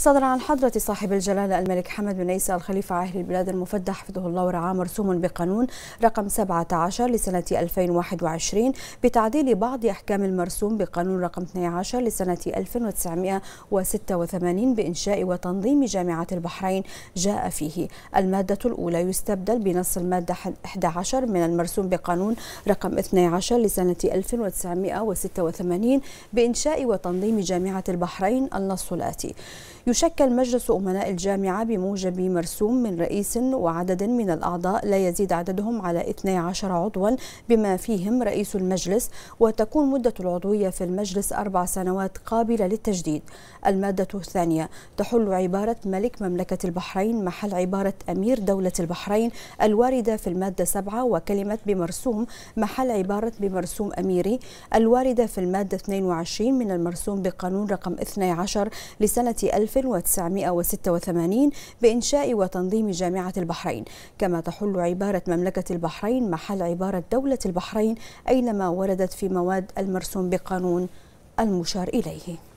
صدر عن حضرة صاحب الجلالة الملك حمد بن عيسى الخليفة عاهل البلاد المفدى حفظه الله ورعاه مرسوم بقانون رقم 17 لسنة 2021 بتعديل بعض أحكام المرسوم بقانون رقم 12 لسنة 1986 بإنشاء وتنظيم جامعة البحرين جاء فيه المادة الأولى يستبدل بنص المادة 11 من المرسوم بقانون رقم 12 لسنة 1986 بإنشاء وتنظيم جامعة البحرين النص الآتي يشكل مجلس أمناء الجامعة بموجب مرسوم من رئيس وعدد من الأعضاء لا يزيد عددهم على 12 عضوا بما فيهم رئيس المجلس وتكون مدة العضوية في المجلس أربع سنوات قابلة للتجديد المادة الثانية تحل عبارة ملك مملكة البحرين محل عبارة أمير دولة البحرين الواردة في المادة 7 وكلمة بمرسوم محل عبارة بمرسوم أميري الواردة في المادة 22 من المرسوم بقانون رقم 12 لسنة 1000 1986 بإنشاء وتنظيم جامعة البحرين كما تحل عبارة مملكة البحرين محل عبارة دولة البحرين أينما وردت في مواد المرسوم بقانون المشار إليه